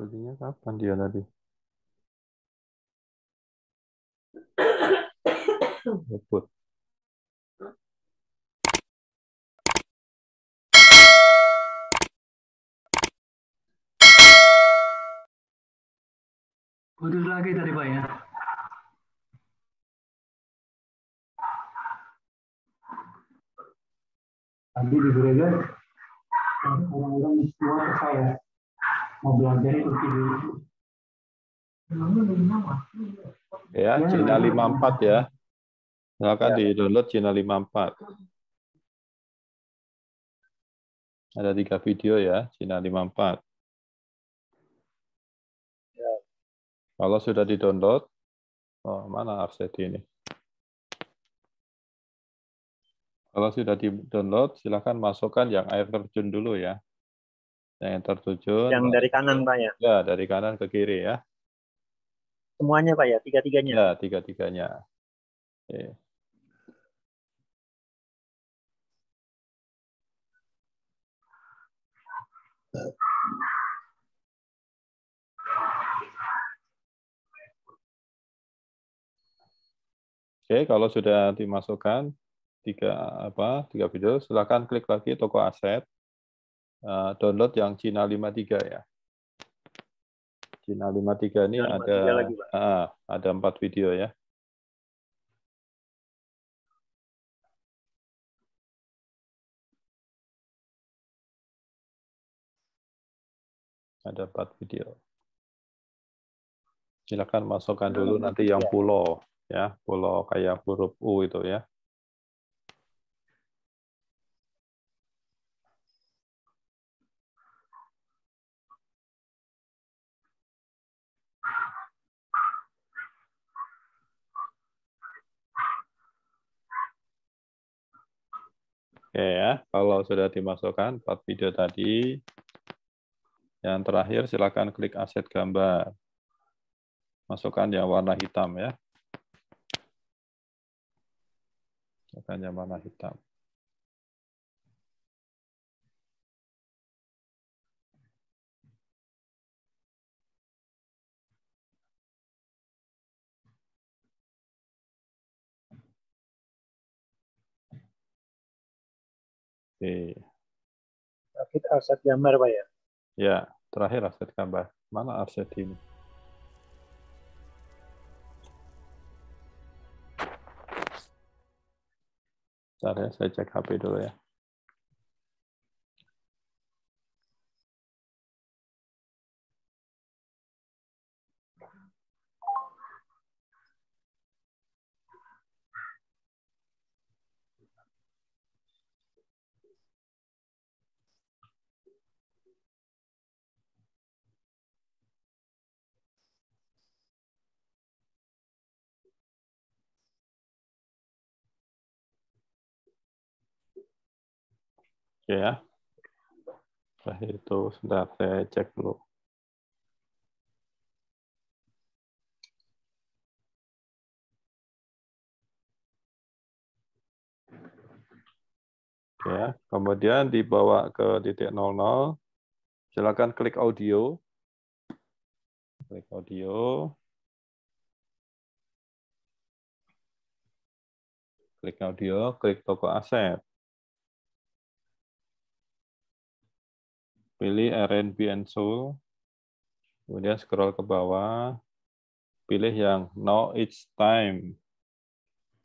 studinya kapan dia tadi? Luput. Putus lagi tadi Pak ya. Tadi di gereja orang-orang di ke saya mau belajar itu dulu. Ya, ya, Cina 54 ya. Silakan ya. di-download Cina 54. Ada tiga video ya, Cina 54. Ya. Kalau sudah di-download, oh, mana offset ini? Kalau sudah di-download, silakan masukkan yang air terjun dulu ya yang tertuju. Yang dari kanan Pak ya? Ya, dari kanan ke kiri ya. Semuanya Pak ya, tiga-tiganya? Ya, tiga-tiganya. Oke. Oke, kalau sudah dimasukkan tiga apa tiga video, silakan klik lagi toko aset. Eh, download yang Cina 53 ya. Cina 53 ini Cina 53 ada lagi, ah, ada empat video ya. Ada empat video. Silakan masukkan dulu nanti yang pulau ya, pulau kayak huruf U itu ya. Oke ya, kalau sudah dimasukkan empat video tadi, yang terakhir silakan klik aset gambar. Masukkan yang warna hitam ya. Masukkan yang warna hitam. Oke. Nah, terakhir aset gambar, Pak ya? Ya, terakhir aset gambar. Mana aset ini? Bentar ya, saya cek HP dulu ya. Oke ya. Setelah itu, sebentar saya cek dulu. ya. Kemudian dibawa ke titik 00. Silakan klik audio. Klik audio. Klik audio, klik toko aset. pilih R&B and Soul, kemudian scroll ke bawah, pilih yang Now It's Time.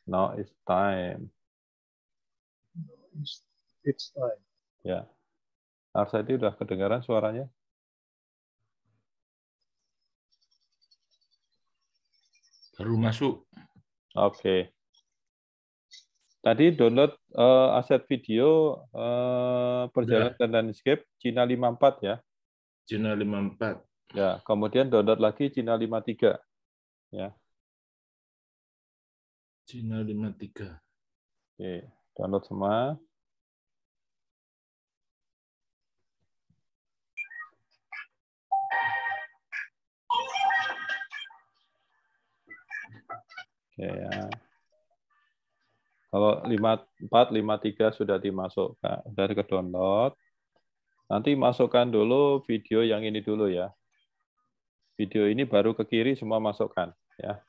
Now It's Time. It's, time. Ya. Arsadi udah kedengaran suaranya? Baru masuk. Oke. Okay. Tadi download uh, aset video uh, perjalanan ya. dan landscape Cina 54 ya. Cina 54. Ya, kemudian download lagi Cina 53. Ya. Cina 53. Oke, download semua. Oke ya. Kalau empat 4, sudah dimasukkan, sudah ke download. Nanti masukkan dulu video yang ini dulu ya. Video ini baru ke kiri semua masukkan ya.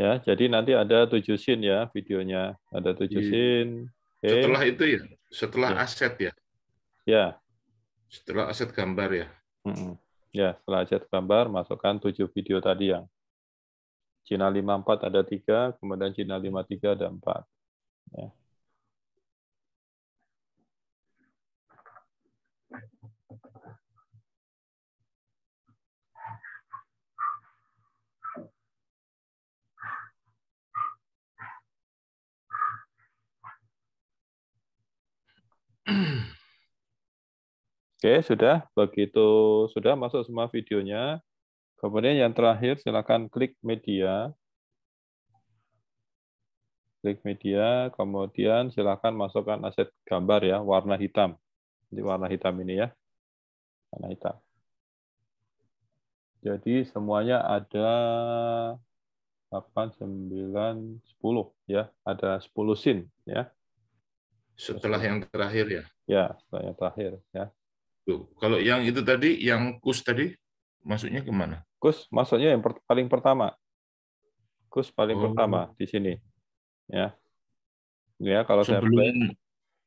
Ya, jadi nanti ada tujuh scene ya videonya, ada tujuh iya. scene. Okay. Setelah itu ya, setelah ya. aset ya. Ya. Setelah aset gambar ya. Ya, setelah aset gambar masukkan tujuh video tadi yang Cina 54 ada tiga, kemudian Cina 53 ada empat. Ya. Oke, sudah. Begitu sudah masuk semua videonya. Kemudian yang terakhir silakan klik media. Klik media, kemudian silakan masukkan aset gambar ya, warna hitam. Jadi warna hitam ini ya. Warna hitam. Jadi semuanya ada 8 9 10 ya, ada 10 scene ya setelah yang terakhir ya. Ya, setelah yang terakhir ya. Tuh, kalau yang itu tadi, yang kus tadi, masuknya kemana? Kus maksudnya yang per, paling pertama. Kus paling oh. pertama di sini. Ya. Ya, kalau sebelum saya...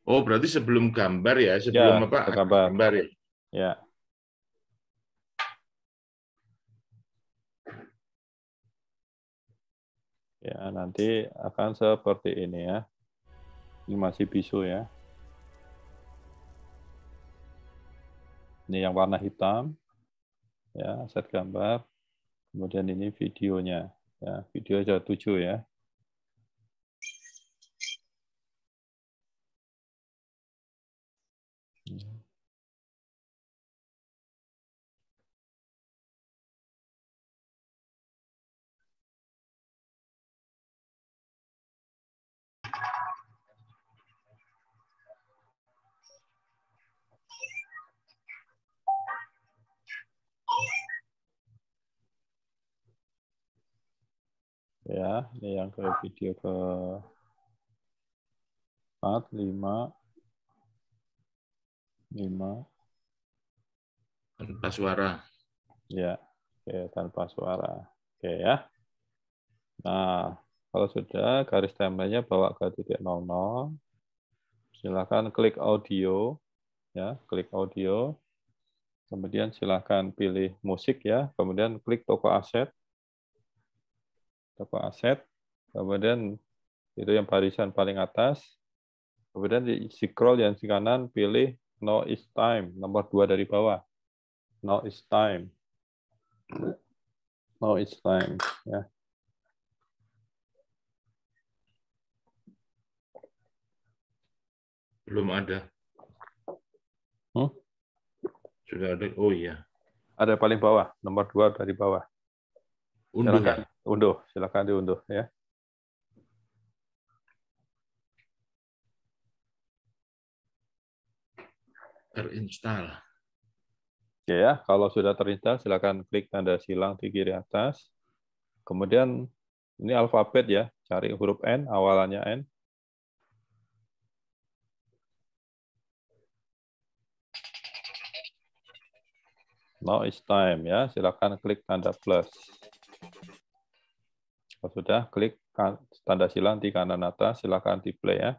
Oh, berarti sebelum gambar ya, sebelum ya, apa? Gambar. gambar ya. Ya. Ya, nanti akan seperti ini ya. Ini masih bisu ya. Ini yang warna hitam. Ya, set gambar. Kemudian ini videonya. Ya, video ada 7 ya. ya. Ini yang ke video ke 4, 5, 5. Tanpa suara. Ya, oke, tanpa suara. Oke ya. Nah, kalau sudah garis tempelnya bawa ke titik 00. Silakan klik audio. Ya, klik audio. Kemudian silakan pilih musik ya. Kemudian klik toko aset toko aset, kemudian itu yang barisan paling atas, kemudian di scroll yang di kanan pilih no is time, nomor dua dari bawah. No is time. No is time. Ya. Belum ada. huh? Hmm? Sudah ada. Oh iya. Ada paling bawah, nomor dua dari bawah. undang ya? unduh, silakan diunduh ya. Terinstall. Ya, ya, kalau sudah terinstall silakan klik tanda silang di kiri atas. Kemudian ini alfabet ya, cari huruf N, awalannya N. Now it's time ya, silakan klik tanda plus. Kalau sudah, klik tanda silang di kanan atas, silakan di play ya.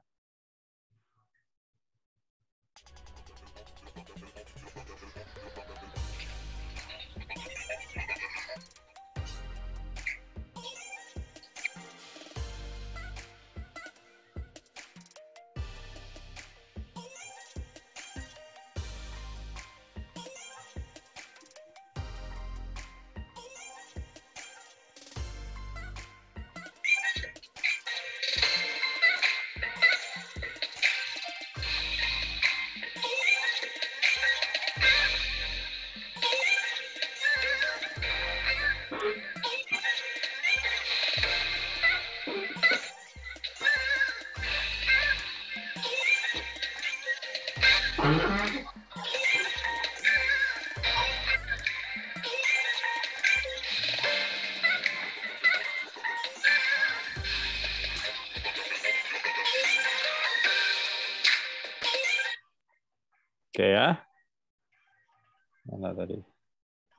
tadi.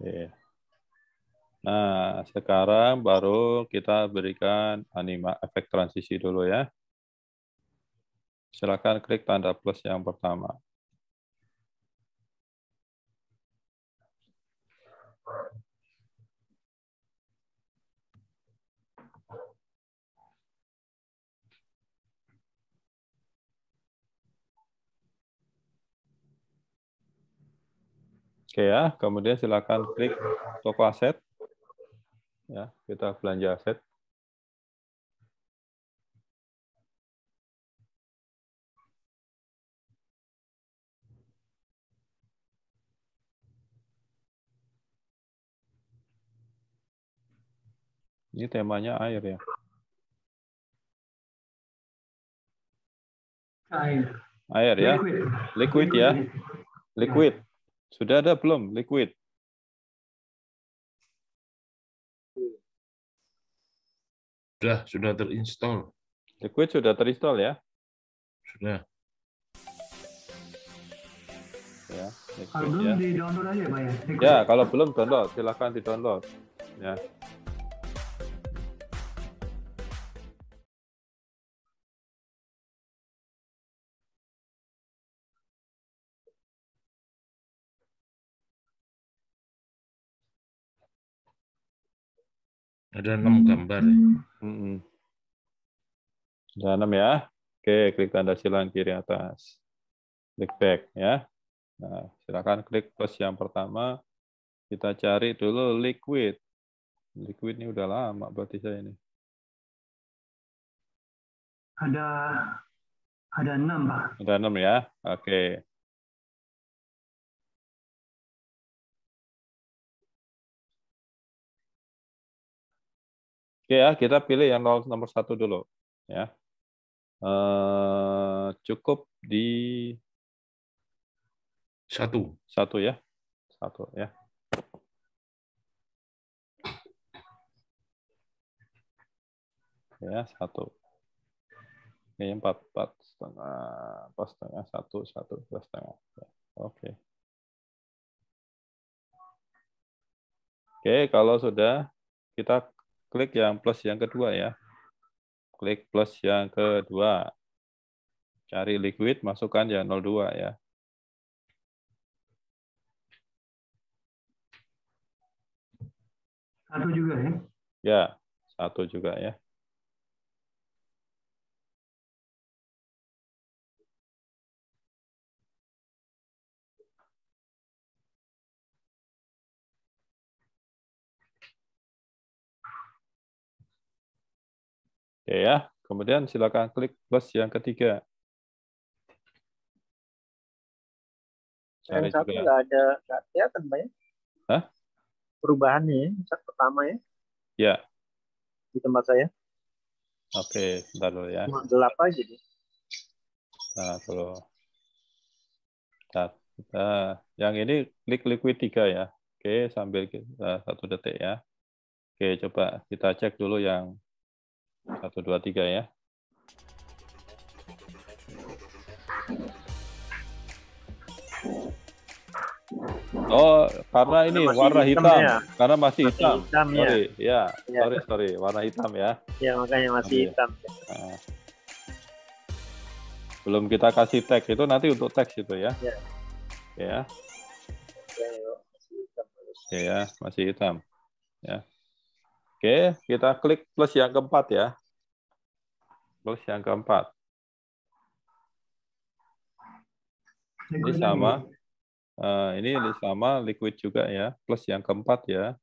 ya Yeah. Nah, sekarang baru kita berikan anima efek transisi dulu ya. Silakan klik tanda plus yang pertama. Oke ya, kemudian silakan klik toko aset. Ya, kita belanja aset. Ini temanya air ya. Air. Air ya. Liquid, Liquid ya. Liquid. Sudah ada belum liquid? Sudah, sudah terinstall. Liquid sudah terinstall ya? Sudah. Ya, liquid, kalau ya. belum di download aja Pak ya? Liquid. Ya, kalau belum download, silakan di download. Ya. Ada enam hmm. gambar. Ya. Hmm. Ada enam ya. Oke, klik tanda silang kiri atas. Klik back ya. Nah, silakan klik plus yang pertama. Kita cari dulu liquid. Liquid ini udah lama berarti saya ini. Ada ada enam pak. Ada enam ya. Oke. Oke ya, kita pilih yang nomor satu dulu. Ya, eh, cukup di satu. Satu ya, satu ya. Ya satu. ini empat empat setengah, empat setengah satu satu setengah. Ya. Oke. Oke, kalau sudah kita klik yang plus yang kedua ya. Klik plus yang kedua. Cari liquid, masukkan yang 02 ya. Satu juga ya? Ya, satu juga ya. Ya, ya. Kemudian silakan klik plus yang ketiga. Cari yang satu nggak ada kelihatan pak ya? Hah? Perubahannya ya, yang pertama ya? Ya. Di tempat saya. Oke, sebentar dulu ya. Gelap aja jadi. Nah, dulu. Kita Nah, yang ini klik liquid 3 ya. Oke, sambil kita eh, satu detik ya. Oke, coba kita cek dulu yang satu, dua, tiga ya. Oh, karena ini warna hitam, hitam ya? karena masih, masih hitam. hitam. Ya. Sorry, ya. ya, sorry, sorry, warna hitam ya. Ya makanya masih Ambil. Iya. hitam. Nah. Belum kita kasih teks itu nanti untuk teks itu ya. Ya. Ya. Ya, masih hitam. Ya, ya, masih hitam. Ya. Oke, kita klik plus yang keempat ya. Plus yang keempat. Ini sama. Eh, ini sama liquid juga ya. Plus yang keempat ya.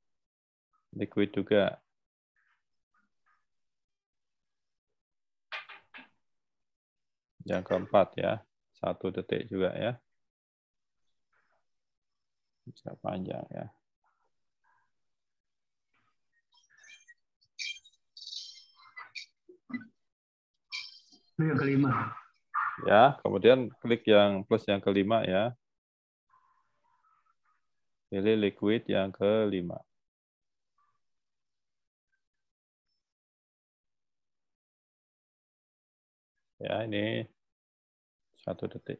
Liquid juga. Yang keempat ya. Satu detik juga ya. Bisa panjang ya. yang kelima. Ya, kemudian klik yang plus yang kelima ya. Pilih liquid yang kelima. Ya, ini satu detik.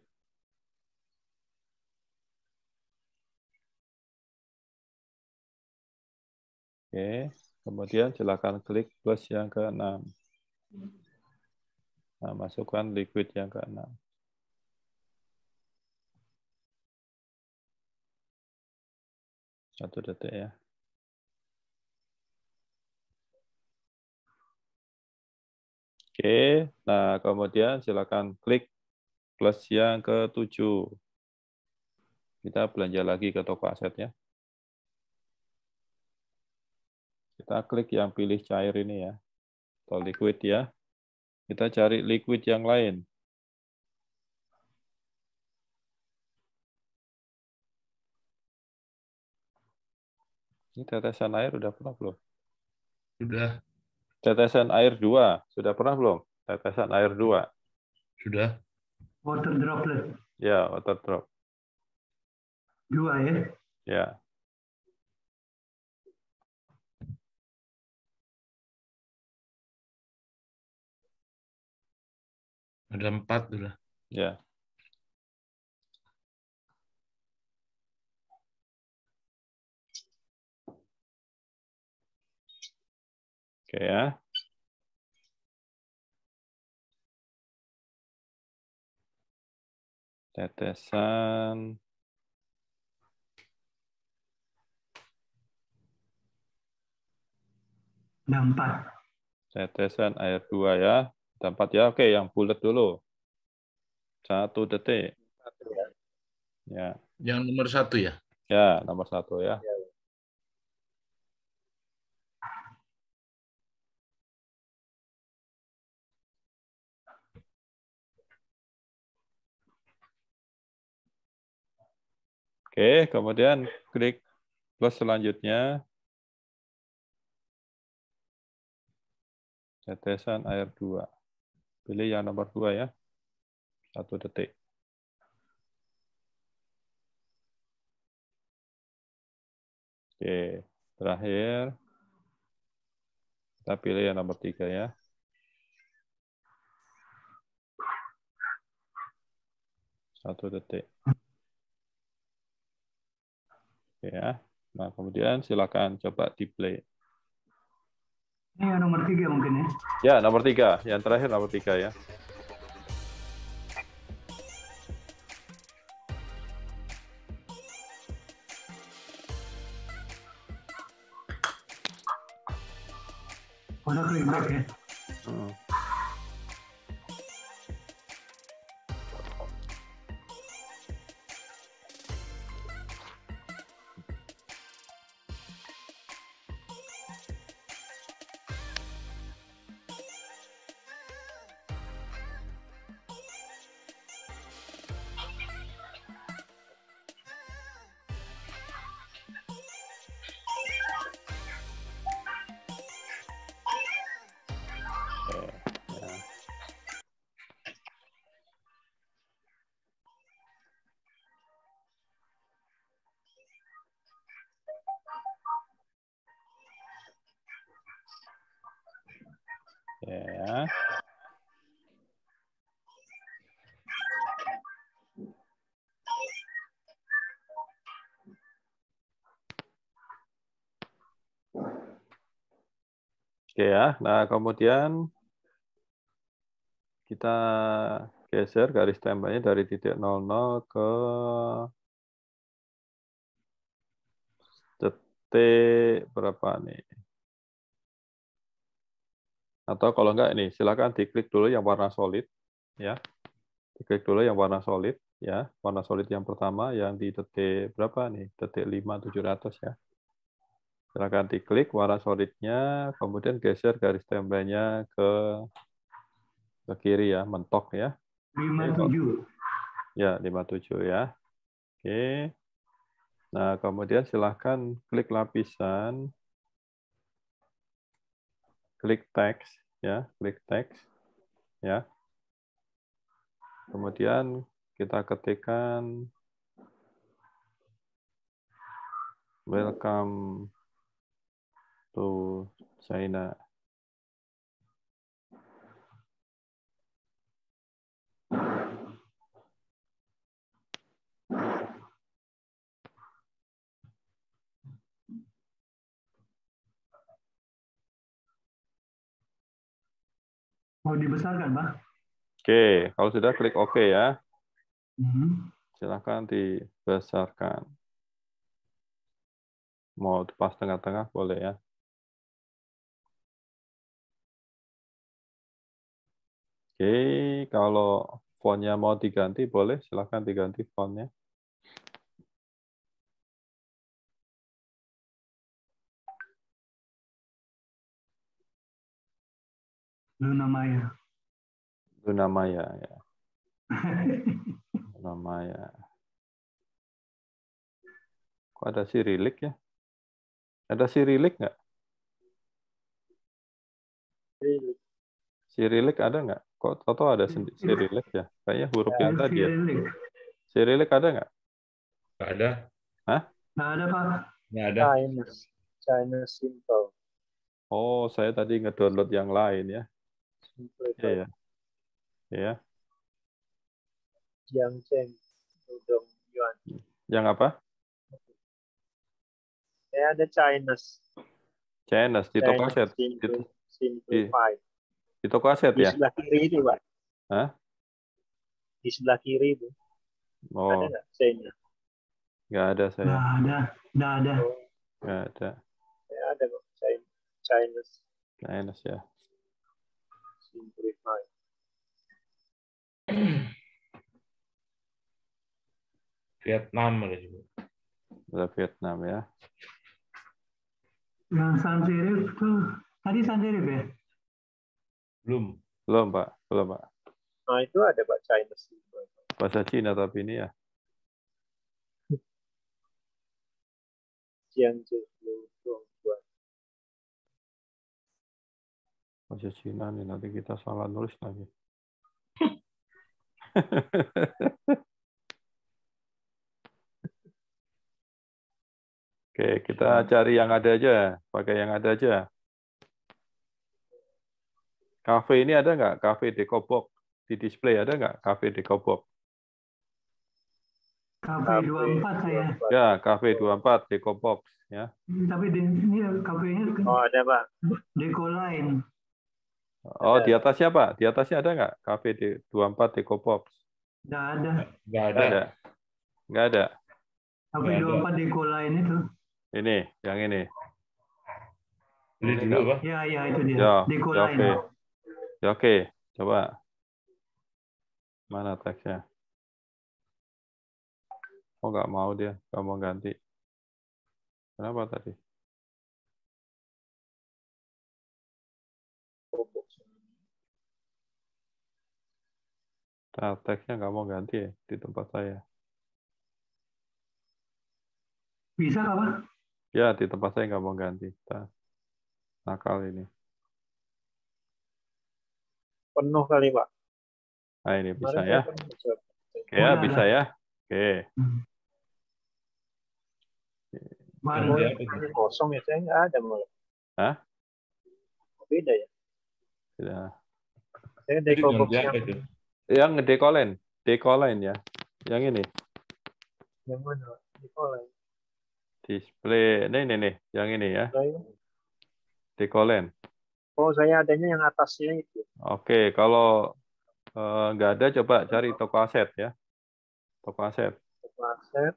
Oke, kemudian silakan klik plus yang keenam Nah, masukkan liquid yang ke keenam. Satu detik ya. Oke, nah kemudian silakan klik plus yang ketujuh. Kita belanja lagi ke toko aset ya. Kita klik yang pilih cair ini ya, atau liquid ya. Kita cari liquid yang lain. Ini tetesan air sudah pernah belum? Sudah. Tetesan air dua sudah pernah belum? Tetesan air dua. Sudah. Water droplet. Ya, water drop. Dua ya? Ya. Ada empat dulu. Ya. Oke ya. Tetesan. Nampak. Tetesan air dua ya. Dapat ya, oke yang bulat dulu. Satu detik. Ya. Yang nomor satu ya? Ya, nomor satu ya. ya, ya. Oke, kemudian klik plus selanjutnya. Tetesan air 2. Pilih yang nomor dua ya. Satu detik. Oke, terakhir. Kita pilih yang nomor tiga ya. Satu detik. Oke ya. Nah, kemudian silakan coba di play. Ini yang nomor tiga mungkin ya? Ya, nomor tiga. Yang terakhir nomor tiga ya. Udah klik back ya? ya. Oke ya, nah kemudian kita geser garis tembaknya dari titik 00 ke detik berapa nih? Atau kalau enggak nih, silakan diklik dulu yang warna solid, ya. Diklik dulu yang warna solid, ya. Warna solid yang pertama yang di detik berapa nih? Detik 5700 ya. Silakan diklik warna solidnya, kemudian geser garis tembelnya ke ke kiri ya, mentok ya. 57. Ya, 57 ya. Oke. Nah, kemudian silahkan klik lapisan klik teks ya, klik teks ya. Kemudian kita ketikkan welcome to China mau dibesarkan, pak? Oke, kalau sudah klik OK ya. Mm-hmm. Silahkan dibesarkan. Mau pas tengah-tengah boleh ya. Oke, kalau fontnya mau diganti boleh, silahkan diganti fontnya. Luna Maya. Luna Maya ya. Luna Maya. Kok ada si Rilik ya? Ada si Rilik nggak? Si Rilik ada nggak? Kok Toto ada Rilik ya? Kayaknya huruf yang tadi ya. Rilik ada nggak? Nggak ada. Hah? Nggak ada, Pak. Nggak ada. Chinese. Chinese Simple. Oh, saya tadi ngedownload yang lain ya. Iya iya, iya. iya. Yang Cheng, Dong Yuan. Yang apa? Ya ada Chinese. Chinese iya. di toko aset. Simplify. Di, toko aset ya. Di sebelah kiri itu, Pak. Hah? Di sebelah kiri itu. Oh. Ada nggak China? Nggak ada saya. Nggak ada. Nggak ada. Oh. Nggak ada. Ya, ada kok Chinese. Chinese ya been verified. Vietnam ada juga. Ada Vietnam ya. Nah, Sanserif itu tadi Sanserif ya? Belum. Belum, Pak. Belum, Pak. Nah, itu ada Pak China sih. Bahasa Cina tapi ini ya. Jiangsu. bahasa Cina nih, nanti kita salah nulis lagi. Oke, kita nah. cari yang ada aja, pakai yang ada aja. Kafe ini ada nggak? Kafe Dekobok di display ada nggak? Kafe Dekobok. Cafe 24 saya. Ya, Cafe 24 Dekobok ya. Tapi ini kafenya oh, ada Pak. Deko Line. Oh, di atasnya apa? Di atasnya ada nggak? Cafe D24 Deco Pop? Nggak ada. Nggak ada. Nggak ada. Nggak ada. Cafe D24 Deco lain itu. Ini, yang ini. Ini juga apa? Ya, ya, itu dia. Ya, Deco ya, lain. Oke. Ya, Okay. Coba. Mana teksnya? Oh, nggak mau dia. Nggak mau ganti. Kenapa tadi? Nah, teksnya nggak mau ganti ya di tempat saya. Bisa pak Ya, di tempat saya nggak mau ganti. Nah, nakal ini. Penuh kali, Pak. Nah, ini bisa Mari ya. Ya, ya. Oke, ya, bisa ya. Oke. Mana ya, kosong ya saya nggak ada mulai. Hah? Beda ya. Beda. Saya dari kelompok yang dekolen, dekolen ya. Yang ini. Yang mana? Dekolen. Display. Nih, nih, nih. Yang ini ya. Dekolen. Oh, saya adanya yang atasnya itu. Oke, kalau nggak eh, nggak ada coba cari toko aset ya. Toko aset. Toko aset.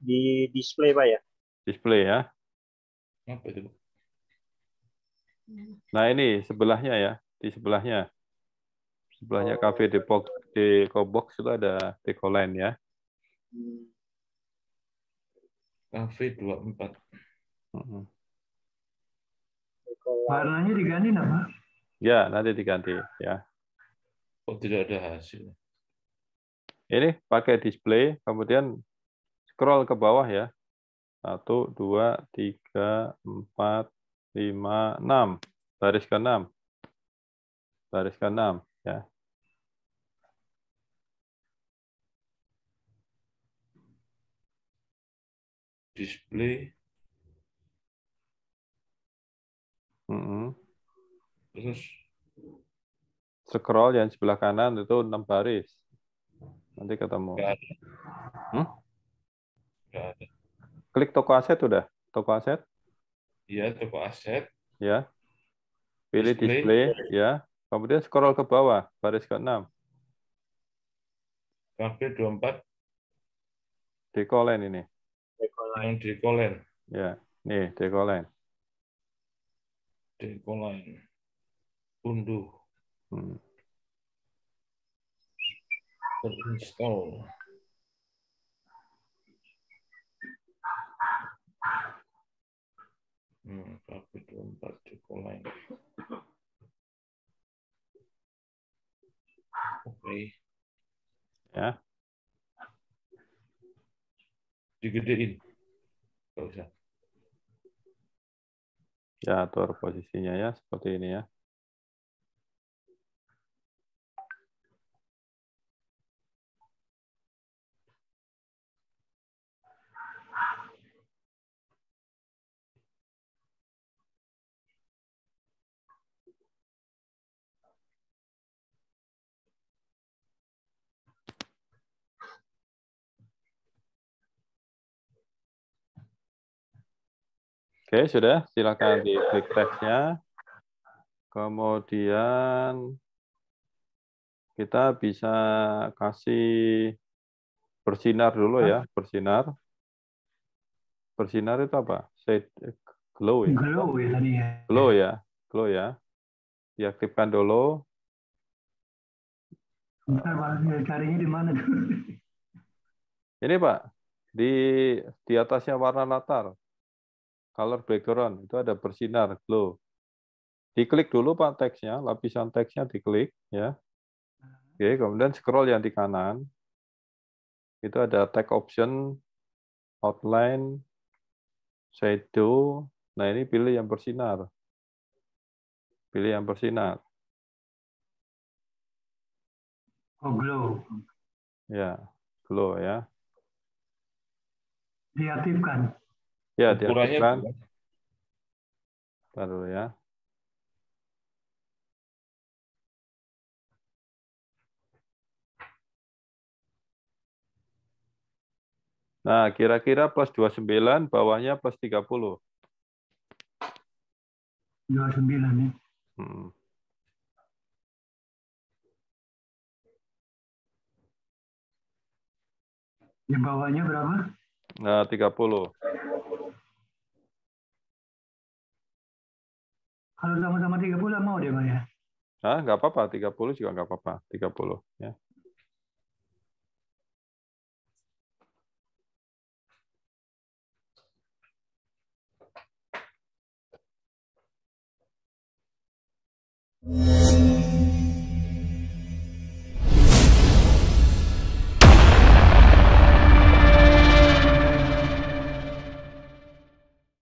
Di display, Pak ya? Display ya. Nah, ini sebelahnya ya di sebelahnya. Sebelahnya kafe oh. Depok di Box itu ada Deco Line ya. Kafe 24. Hmm. Warnanya diganti nama? Ya, nanti diganti ya. Oh, tidak ada hasil. Ini pakai display, kemudian scroll ke bawah ya. satu dua tiga empat lima enam Baris ke enam baris ke-6 ya. Display. Mm -hmm. Terus scroll yang sebelah kanan itu 6 baris. Nanti ketemu. Gak Hmm? Klik toko aset udah? Toko aset? Iya, toko aset. Ya. Pilih display, display ya. Kemudian scroll ke bawah, baris ke-6. Kafe 24. Dekolen ini. Dekolen, dekolen. Ya, nih dekolen. Dekolen. Unduh. Hmm. Terinstall. Hmm, Kafe 24 dekolen. Ya. Digedein. Kalau usah Ya, atur posisinya ya seperti ini ya. Oke, sudah. Silakan di klik teksnya. Kemudian kita bisa kasih bersinar dulu ya, bersinar. Bersinar itu apa? Shade eh, glow ya? Ya, ya. Glow ya Glow ya, Diaktifkan dulu. Bentar, Pak, carinya di mana dulu? Ini Pak, di di atasnya warna latar color background itu ada bersinar glow. Diklik dulu Pak teksnya, lapisan teksnya diklik ya. Oke, kemudian scroll yang di kanan. Itu ada tag option, outline, shadow. Nah, ini pilih yang bersinar. Pilih yang bersinar. Oh, glow. Ya, glow ya. Diaktifkan. Ya, ukurannya Taruh ya. Nah, kira-kira plus 29, bawahnya plus 30. 29 ya. Hmm. Di bawahnya berapa? Nah, 30. Kalau sama-sama 30 mau dia Pak ya? Nah, enggak apa-apa. 30 juga enggak apa-apa. 30. Ya. Thank you.